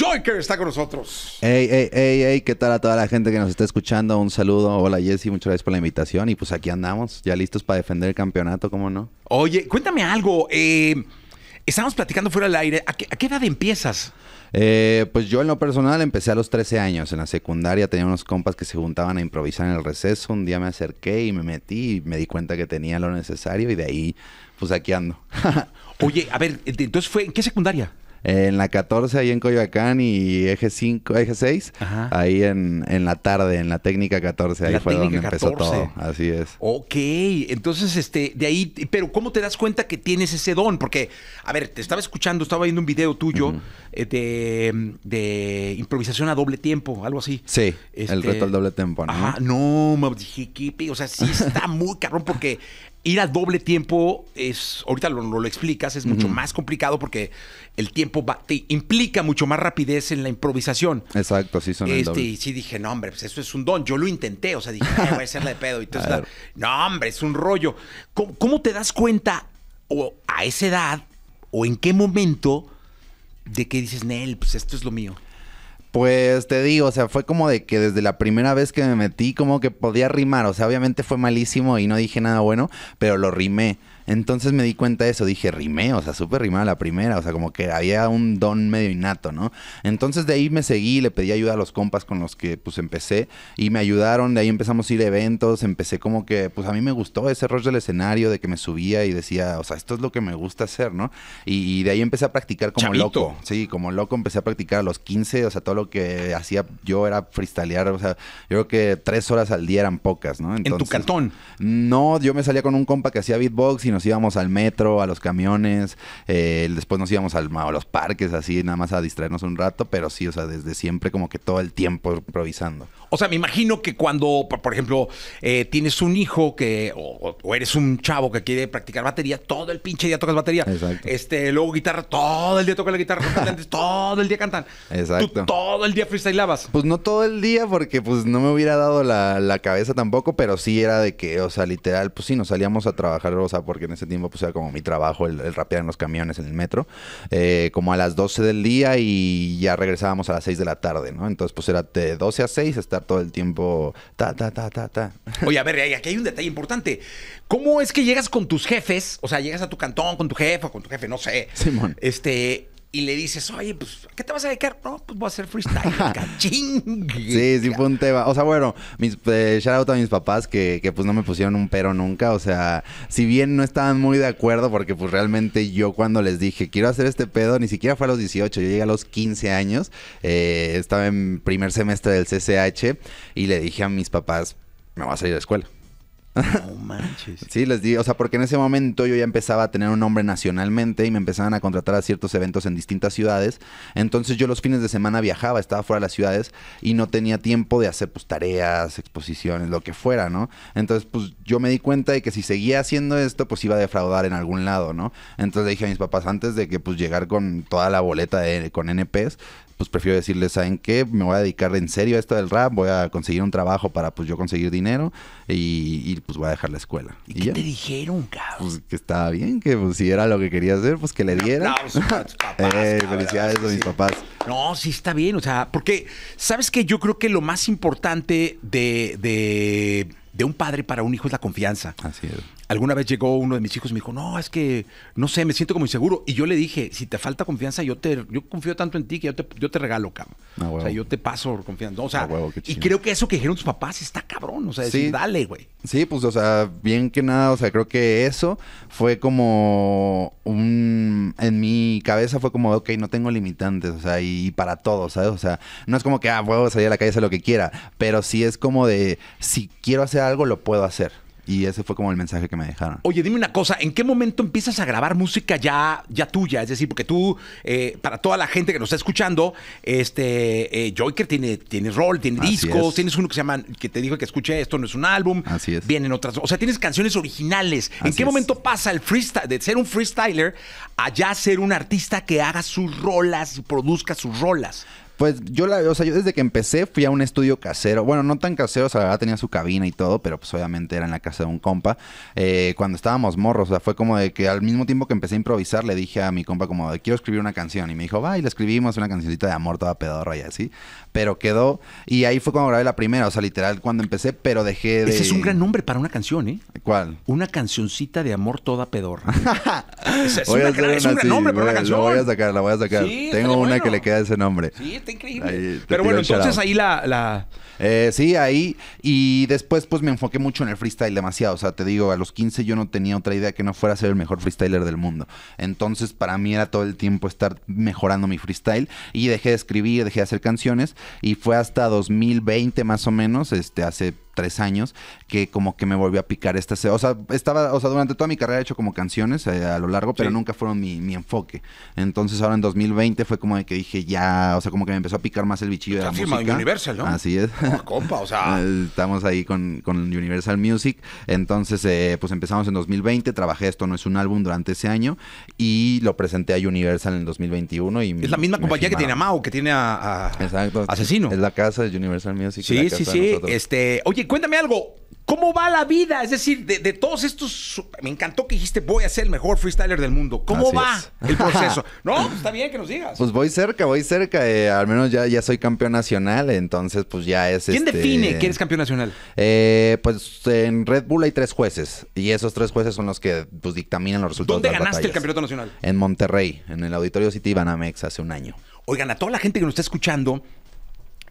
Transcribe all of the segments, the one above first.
¡Joyker está con nosotros. Ey, ey, ey, ey, ¿qué tal a toda la gente que nos está escuchando? Un saludo. Hola Jesse, muchas gracias por la invitación. Y pues aquí andamos, ya listos para defender el campeonato, ¿cómo no? Oye, cuéntame algo. Eh, estábamos platicando fuera del aire. ¿A qué, edad empiezas? Eh, pues yo en lo personal empecé a los 13 años. En la secundaria tenía unos compas que se juntaban a improvisar en el receso. Un día me acerqué y me metí y me di cuenta que tenía lo necesario y de ahí pues aquí ando. Oye, a ver, entonces fue, ¿en qué secundaria? en la 14 ahí en Coyoacán y eje 5, eje 6, ahí en, la tarde, en la técnica 14, ahí fue donde empezó todo, así es. Ok, entonces este, de ahí, pero ¿cómo te das cuenta que tienes ese don? Porque, a ver, te estaba escuchando, estaba viendo un video tuyo eh, de, de, improvisación a doble tiempo, algo así. Sí, el este, reto al doble tiempo, ¿no? Ajá, no, dije, o sea, sí está muy cabrón porque ir a doble tiempo es, ahorita lo, lo, explicas, es mucho más complicado porque el tiempo va, te implica mucho más rapidez en la improvisación. Exacto, sí, son este, Y sí dije, no, hombre, pues eso es un don. Yo lo intenté, o sea, dije, voy a la de pedo. Y no, hombre, es un rollo. ¿Cómo, te das cuenta o a esa edad o en qué momento de que dices, Nel, pues esto es lo mío? Pues te digo, o sea, fue como de que desde la primera vez que me metí, como que podía rimar. O sea, obviamente fue malísimo y no dije nada bueno, pero lo rimé. Entonces me di cuenta de eso, dije, rimé, o sea, súper rimada la primera, o sea, como que había un don medio innato, ¿no? Entonces de ahí me seguí, le pedí ayuda a los compas con los que pues empecé y me ayudaron, de ahí empezamos a ir a eventos, empecé como que, pues a mí me gustó ese rollo del escenario, de que me subía y decía, o sea, esto es lo que me gusta hacer, ¿no? Y, de ahí empecé a practicar como loco, sí, como loco empecé a practicar a los 15, o sea, todo lo que hacía yo era freestylear, o sea, yo creo que tres horas al día eran pocas, ¿no? ¿En tu cantón? No, yo me salía con un compa que hacía beatbox y nos íbamos al metro, a los camiones, eh, después nos íbamos al, a los parques, así, nada más a distraernos un rato, pero sí, o sea, desde siempre como que todo el tiempo improvisando. O sea, me imagino que cuando, por ejemplo, eh, tienes un hijo que o, eres un chavo que quiere practicar batería, todo el pinche día tocas batería. Exacto. Este, luego guitarra, todo el día tocas la guitarra, todo el día cantan. Exacto. ¿Tú todo el día freestyleabas? Pues no todo el día porque pues no me hubiera dado la, la cabeza tampoco, pero sí era de que, o sea, literal, pues sí, nos salíamos a trabajar, o sea, porque en ese tiempo pues era como mi trabajo el, rapear en los camiones, en el metro, eh, como a las 12 del día y ya regresábamos a las 6 de la tarde, ¿no? Entonces pues era de 12 a 6 estar todo el tiempo ta, ta, ta, ta, ta. Oye, a ver, aquí hay un detalle importante. ¿Cómo es que llegas con tus jefes? O sea, llegas a tu cantón con tu jefe o con tu jefe, no sé. Simón. Este y le dices, oye, pues, ¿qué te vas a dedicar? No, pues voy a hacer freestyle. ¡Ching! sí, sí fue un tema. O sea, bueno, mis, eh, shout out a mis papás que, que, pues no me pusieron un pero nunca. O sea, si bien no estaban muy de acuerdo porque pues realmente yo cuando les dije, quiero hacer este pedo, ni siquiera fue a los 18, yo llegué a los 15 años, eh, estaba en primer semestre del CCH y le dije a mis papás, me voy a salir de escuela. No manches. sí, les di, o sea, porque en ese momento yo ya empezaba a tener un nombre nacionalmente y me empezaban a contratar a ciertos eventos en distintas ciudades. Entonces yo los fines de semana viajaba, estaba fuera de las ciudades y no tenía tiempo de hacer pues tareas, exposiciones, lo que fuera, ¿no? Entonces pues yo me di cuenta de que si seguía haciendo esto pues iba a defraudar en algún lado, ¿no? Entonces le dije a mis papás antes de que pues llegar con toda la boleta de, con NPs, pues prefiero decirles, ¿saben qué? Me voy a dedicar en serio a esto del rap, voy a conseguir un trabajo para pues yo conseguir dinero y, pues voy a dejar la escuela. ¿Y, qué te dijeron, cabrón? Pues que estaba bien, que pues, si era lo que quería hacer, pues que le diera. eh, felicidades a mis papás. No, sí está bien, o sea, porque, ¿sabes que Yo creo que lo más importante de de un padre para un hijo es la confianza. Así es. Alguna vez llegó uno de mis hijos y me dijo, no, es que, no sé, me siento como inseguro. Y yo le dije, si te falta confianza, yo te, yo confío tanto en ti que yo te, regalo, cabrón. Ah, o sea, yo te paso confianza. O sea, ah, y creo que eso que dijeron tus papás está cabrón. O sea, sí. dale, güey. Sí, pues, o sea, bien que nada, o sea, creo que eso fue como un... En mi cabeza fue como, ok, no tengo limitantes, o sea, y, para todos, ¿sabes? O sea, no es como que, ah, huevo, salir a la calle, hacer lo que quiera. Pero sí es como de, si quiero hacer algo, lo puedo hacer. Y ese fue como el mensaje que me dejaron. Oye, dime una cosa, ¿en qué momento empiezas a grabar música ya, ya tuya? Es decir, porque tú, eh, para toda la gente que nos está escuchando, este eh, Joker tiene, tiene rol, tiene discos, tienes uno que se llama, que te dijo que escuché, esto no es un álbum. Así es. Vienen otras, o sea, tienes canciones originales. ¿En qué momento pasa el freestyle, de ser un freestyler a ya ser un artista que haga sus rolas, y produzca sus rolas? Pues yo la, o sea, yo desde que empecé fui a un estudio casero. Bueno, no tan casero, o sea, la verdad tenía su cabina y todo, pero pues obviamente era en la casa de un compa. Eh, cuando estábamos morros, o sea, fue como de que al mismo tiempo que empecé a improvisar, le dije a mi compa como quiero escribir una canción. Y me dijo, va, y le escribimos una cancioncita de amor toda pedorra y así. Pero quedó, y ahí fue cuando grabé la primera, o sea, literal cuando empecé, pero dejé de. Ese es un gran nombre para una canción, ¿eh? ¿Cuál? Una cancioncita de amor toda pedorra. es, voy a un canción. La voy a sacar, la voy a sacar. Tengo una que le queda ese nombre increíble. Pero bueno, entonces ahí la... Eh, sí, ahí. Y después pues me enfoqué mucho en el freestyle demasiado. O sea, te digo, a los 15 yo no tenía otra idea que no fuera a ser el mejor freestyler del mundo. Entonces para mí era todo el tiempo estar mejorando mi freestyle. Y dejé de escribir, dejé de hacer canciones. Y fue hasta 2020 más o menos, este, hace tres años, que como que me volvió a picar esta... O sea, estaba, o sea, durante toda mi carrera he hecho como canciones eh, a lo largo, pero nunca fueron mi, enfoque. Entonces ahora en 2020 fue como de que dije ya, o sea, como que me empezó a picar más el bichillo de la Universal, ¿no? Así es. Ah, o sea... Eh, estamos ahí con, Universal Music. Entonces, eh, pues empezamos en 2020, trabajé Esto no es un álbum durante ese año y lo presenté a Universal en 2021. Y es la misma compañía que tiene a Mao, que tiene a, Asesino. Es la casa de Universal Music. Sí, sí, sí. Este, oye, cuéntame algo. ¿Cómo va la vida? Es decir, de, todos estos. Me encantó que dijiste, voy a ser el mejor freestyler del mundo. ¿Cómo va el proceso? no, pues, está bien que nos digas. Pues voy cerca, voy cerca. Eh, al menos ya, ya soy campeón nacional, entonces pues ya es. ¿Quién este define quién es campeón nacional? Eh, pues en Red Bull hay tres jueces y esos tres jueces son los que pues, dictaminan los resultados. ¿Dónde ganaste el campeonato nacional? En Monterrey, en el Auditorio City Banamex hace un año. Oigan, a toda la gente que nos está escuchando,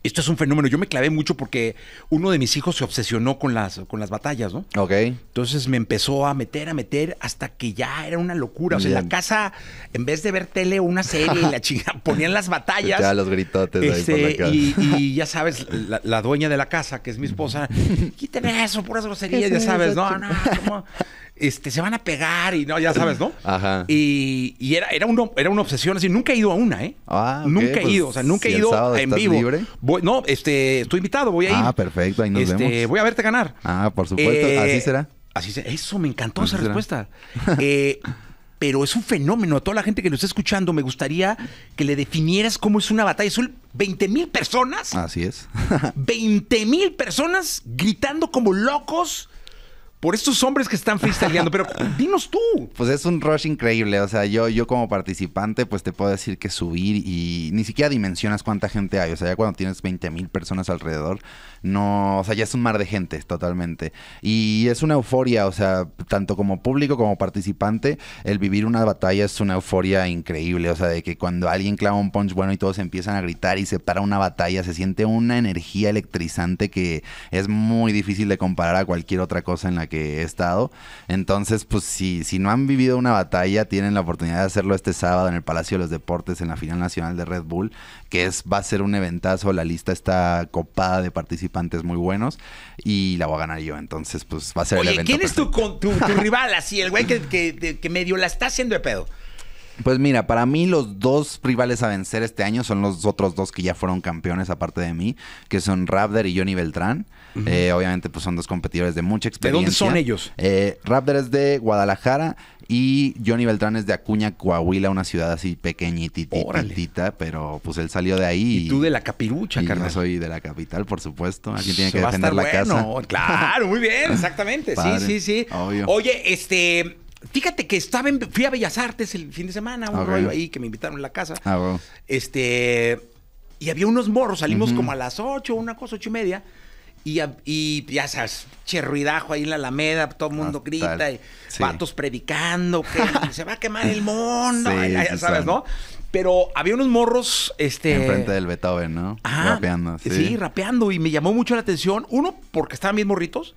esto es un fenómeno. Yo me clavé mucho porque uno de mis hijos se obsesionó con las, con las batallas, ¿no? Ok. Entonces me empezó a meter, a meter, hasta que ya era una locura. O sea, en la casa, en vez de ver tele una serie, la chica ponían las batallas. Ya los gritotes este, Y, ya sabes, la, dueña de la casa, que es mi esposa, quíteme eso, puras groserías, ya sabes, no, no, ¿cómo? Este, se van a pegar y no, ya sabes, ¿no? Ajá. Y, era, era, uno, era una obsesión así. Nunca he ido a una, ¿eh? Ah, nunca he pues, ido, o sea, nunca he ido en vivo. no, este, estoy invitado, voy a ir. Ah, perfecto, ahí nos este, vemos. Voy a verte ganar. Ah, por supuesto, eh, así será. Así será. Eso, me encantó esa respuesta. Eh, pero es un fenómeno. A toda la gente que nos está escuchando, me gustaría que le definieras cómo es una batalla. Son 20 mil personas. Así es. 20 mil personas gritando como locos por estos hombres que están freestyleando, pero dinos tú. Pues es un rush increíble, o sea, yo, yo como participante pues te puedo decir que subir y ni siquiera dimensionas cuánta gente hay, o sea, ya cuando tienes 20 mil personas alrededor, no, o sea, ya es un mar de gente totalmente. Y es una euforia, o sea, tanto como público como participante, el vivir una batalla es una euforia increíble, o sea, de que cuando alguien clava un punch bueno y todos empiezan a gritar y se para una batalla, se siente una energía electrizante que es muy difícil de comparar a cualquier otra cosa en la que he estado. Entonces, pues si, si no han vivido una batalla, tienen la oportunidad de hacerlo este sábado en el Palacio de los Deportes, en la final nacional de Red Bull, que es, va a ser un eventazo, la lista está copada de participantes muy buenos y la voy a ganar yo. Entonces, pues va a ser el evento. ¿Quién es tu, rival así? El güey que, que medio la está haciendo de pedo. Pues mira, para mí los dos rivales a vencer este año son los otros dos que ya fueron campeones aparte de mí, que son Rapder y Johnny Beltrán. Eh, obviamente pues son dos competidores de mucha experiencia. ¿De dónde son ellos? Eh, Raptor es de Guadalajara y Johnny Beltrán es de Acuña, Coahuila, una ciudad así pequeñitita, pero pues él salió de ahí. Y, tú de la capirucha, y Yo soy de la capital, por supuesto. Aquí tiene que defender la bueno. casa. Claro, muy bien, exactamente. sí, sí, sí. Oye, este Fíjate que estaba en, fui a Bellas Artes el fin de semana, un rollo ahí que me invitaron a la casa. Ah, Este. Y había unos morros, salimos como a las ocho, una cosa, ocho y media. Y, ya sabes, cherruidajo ahí en la Alameda, todo el ah, mundo grita, y predicando, que se va a quemar el mundo, ya sabes, ¿no? Pero había unos morros, este... Enfrente del Beethoven, ¿no? Ajá, ah, rapeando. Sí. rapeando. Y me llamó mucho la atención. Uno, porque estaban mis morritos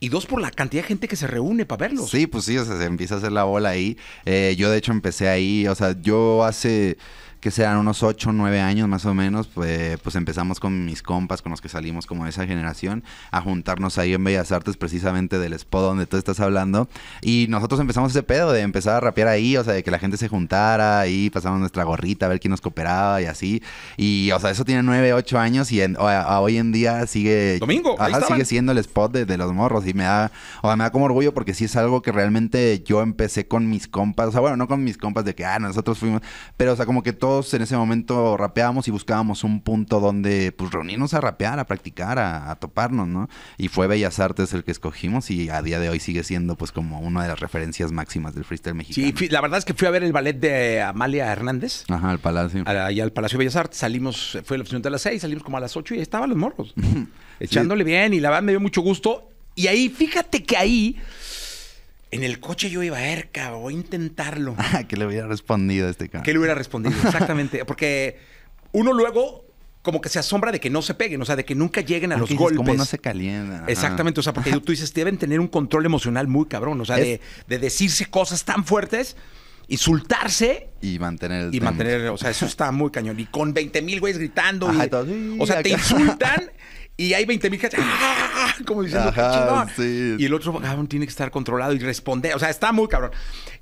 y dos por la cantidad de gente que se reúne para verlos. Sí, pues sí, o sea, se empieza a hacer la bola ahí. Eh, yo de hecho empecé ahí, o sea, yo hace que serán unos 8 o 9 años más o menos, pues, pues empezamos con mis compas, con los que salimos como de esa generación, a juntarnos ahí en Bellas Artes, precisamente del spot donde tú estás hablando. Y nosotros empezamos ese pedo de empezar a rapear ahí, o sea, de que la gente se juntara y pasamos nuestra gorrita a ver quién nos cooperaba y así. Y, o sea, eso tiene 9, 8 años y hoy en día sigue. Domingo, ajá, sigue siendo el spot de, los morros y me da, o sea, me da como orgullo porque sí es algo que realmente yo empecé con mis compas, o sea, bueno, no con mis compas de que, ah, nosotros fuimos, pero, o sea, como que todo en ese momento rapeábamos y buscábamos un punto donde pues reunirnos a rapear, a practicar, a, toparnos, ¿no? Y fue Bellas Artes el que escogimos y a día de hoy sigue siendo pues como una de las referencias máximas del freestyle mexicano. Sí, la verdad es que fui a ver el ballet de Amalia Hernández. Ajá, al Palacio. Y al Palacio de Bellas Artes. Salimos, fue la opción de las seis, salimos como a las ocho y ahí estaban los morros. echándole bien y la verdad me dio mucho gusto. Y ahí, fíjate que ahí en el coche yo iba a ver, cabrón, a intentarlo. Ah, que le hubiera respondido a este cabrón. Que le hubiera respondido, exactamente. Porque uno luego como que se asombra de que no se peguen, o sea, de que nunca lleguen a los golpes. Como no se calientan. Exactamente, o sea, porque tú dices, deben tener un control emocional muy cabrón, o sea, de, decirse cosas tan fuertes, insultarse. Y mantener el Y mantener, o sea, eso está muy cañón. Y con 20 mil güeyes gritando. y, o sea, te insultan y hay 20 mil ¡ah! como diciendo, Y el otro cabrón tiene que estar controlado y responder. O sea, está muy cabrón.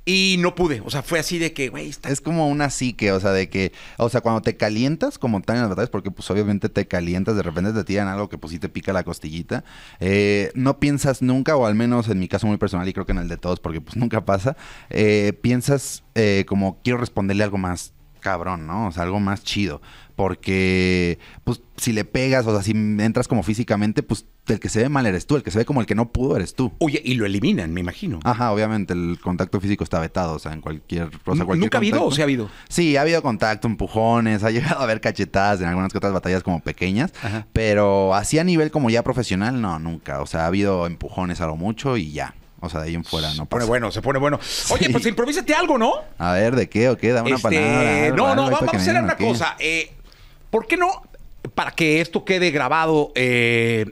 Y no pude. O sea, fue así de que, güey, está... Es como una psique, o sea, de que, o sea, cuando te calientas, como tal en las batallas, porque pues obviamente te calientas, de repente te tiran algo que pues sí te pica la costillita, eh, no piensas nunca, o al menos en mi caso muy personal y creo que en el de todos, porque pues nunca pasa, eh, piensas eh, como quiero responderle algo más cabrón, ¿no? O sea, algo más chido. Porque, pues, si le pegas, o sea, si entras como físicamente, pues el que se ve mal eres tú, el que se ve como el que no pudo eres tú. Oye, y lo eliminan, me imagino. Ajá, obviamente, el contacto físico está vetado, o sea, en cualquier. cosa. ¿Nunca ha habido o se ha habido? Sí, ha habido contacto, empujones, ha llegado a haber cachetadas en algunas que otras batallas como pequeñas, pero así a nivel como ya profesional, no, nunca. O sea, ha habido empujones a lo mucho y ya. O sea, de ahí en fuera no Se pone bueno, se pone bueno. Oye, pues improvísate algo, ¿no? A ver, ¿de qué o qué? Dame una este, palabra. No, no, vamos a hacer una cosa. Eh, ¿Por qué no? Para que esto quede grabado eh,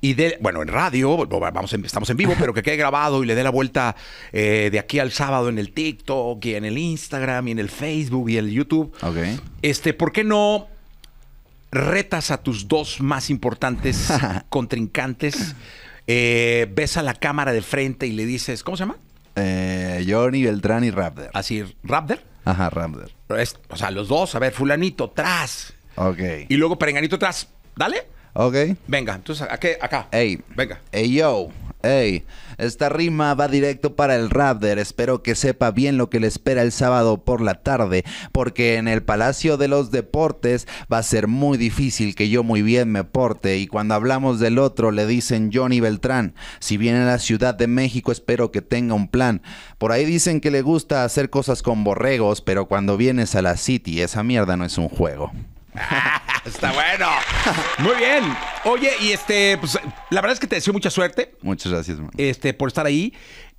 y de, bueno, en radio, vamos estamos en vivo, pero que quede grabado y le dé la vuelta eh, de aquí al sábado en el TikTok y en el Instagram y en el Facebook y el YouTube. Ok. Este, ¿por qué no retas a tus dos más importantes contrincantes? Eh, ves a la cámara de frente y le dices, ¿cómo se llama? Eh, Johnny Beltrán y Raptor. Así, ¿Raptor? Ajá, Raptor. o sea, los dos, a ver, fulanito, tras. Ok. Y luego perenganito, tras. ¿Dale? Ok. Venga, entonces, ¿a qué? Acá. Ey. Venga. Ey, yo. Hey, esta rima va directo para el Raptor. Espero que sepa bien lo que le espera el sábado por la tarde, porque en el Palacio de los Deportes va a ser muy difícil que yo muy bien me porte. Y cuando hablamos del otro, le dicen Johnny Beltrán. Si viene a la Ciudad de México, espero que tenga un plan. Por ahí dicen que le gusta hacer cosas con borregos, pero cuando vienes a la City, esa mierda no es un juego. Está bueno. Muy bien. Oye, y este, pues la verdad es que te deseo mucha suerte. Muchas gracias, Este, por estar ahí.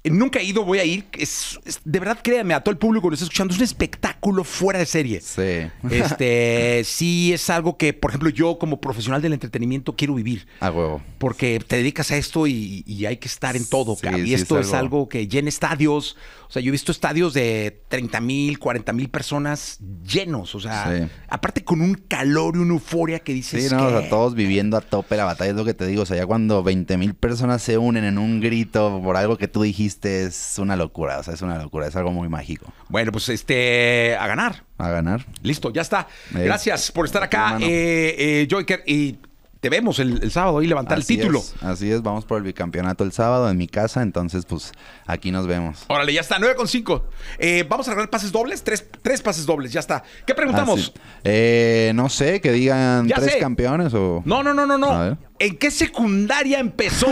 Nunca he ido, voy a ir. Es, de verdad, créanme, a todo el público que lo está escuchando, es un espectáculo fuera de serie. Sí. Este, sí es algo que, por ejemplo, yo como profesional del entretenimiento quiero vivir. A huevo. Porque te dedicas a esto y, hay que estar en todo, Y esto es algo... que llena estadios. O sea, yo he visto estadios de 30 mil, 40 mil personas llenos. O sea, aparte con un calor y una euforia que dices. Sí, que... todos viviendo a tope la batalla, es lo que te digo. O sea, ya cuando 20 mil personas se unen en un grito por algo que tú dijiste este es una locura, o sea, es una locura, es algo muy mágico. Bueno, pues este, a ganar. A ganar. Listo, ya está. Gracias por estar acá, eh, eh, Joker, y te vemos el, sábado y levantar el título. así es, vamos por el bicampeonato el sábado en mi casa, entonces pues aquí nos vemos. Órale, ya está, 9 con 5. Eh, vamos a ganar pases dobles, tres, pases dobles, ya está. ¿Qué preguntamos? Eh, no sé, que digan tres campeones o... No, no, no, no, no. ¿En qué secundaria empezó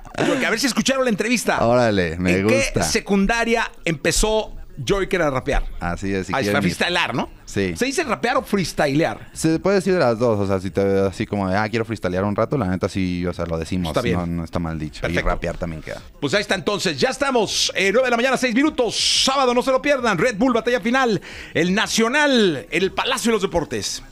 A ver si escucharon la entrevista. Órale, me ¿En gusta. qué secundaria empezó Joyker a rapear? Así es. Si a freestylear, ¿no? Sí. ¿Se dice rapear o freestylear? Se puede decir de las dos. O sea, si te así como ah, quiero freestylear un rato, la neta sí, o sea, lo decimos. Está No, está mal dicho. Y rapear también queda. Pues ahí está entonces. Ya estamos. 9 eh, de la mañana, 6 minutos. Sábado, no se lo pierdan. Red Bull, batalla final. El Nacional, el Palacio de los Deportes.